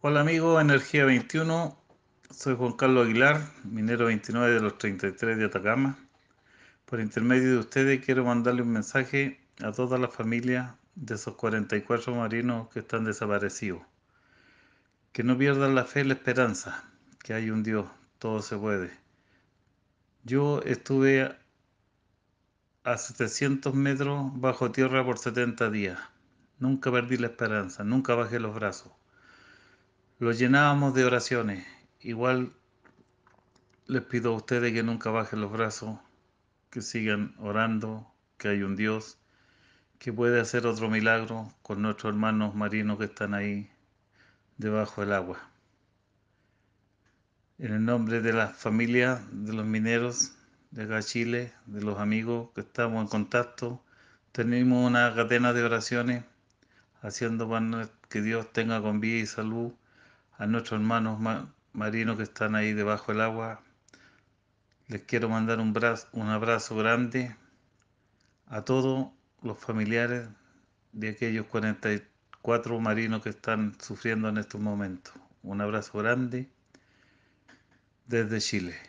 Hola amigos, Energía 21, soy Juan Carlos Aguilar, minero 29 de los 33 de Atacama. Por intermedio de ustedes quiero mandarle un mensaje a toda la familia de esos 44 marinos que están desaparecidos. Que no pierdan la fe y la esperanza, que hay un Dios, todo se puede. Yo estuve a 700 metros bajo tierra por 70 días. Nunca perdí la esperanza, nunca bajé los brazos. Los llenábamos de oraciones. Igual les pido a ustedes que nunca bajen los brazos, que sigan orando, que hay un Dios que puede hacer otro milagro con nuestros hermanos marinos que están ahí debajo del agua. En el nombre de las familias, de los mineros de acá Chile, de los amigos que estamos en contacto, tenemos una cadena de oraciones haciendo para que Dios tenga con vida y salud a nuestros hermanos marinos que están ahí debajo del agua. Les quiero mandar un, un abrazo grande a todos los familiares de aquellos 44 marinos que están sufriendo en estos momentos. Un abrazo grande desde Chile.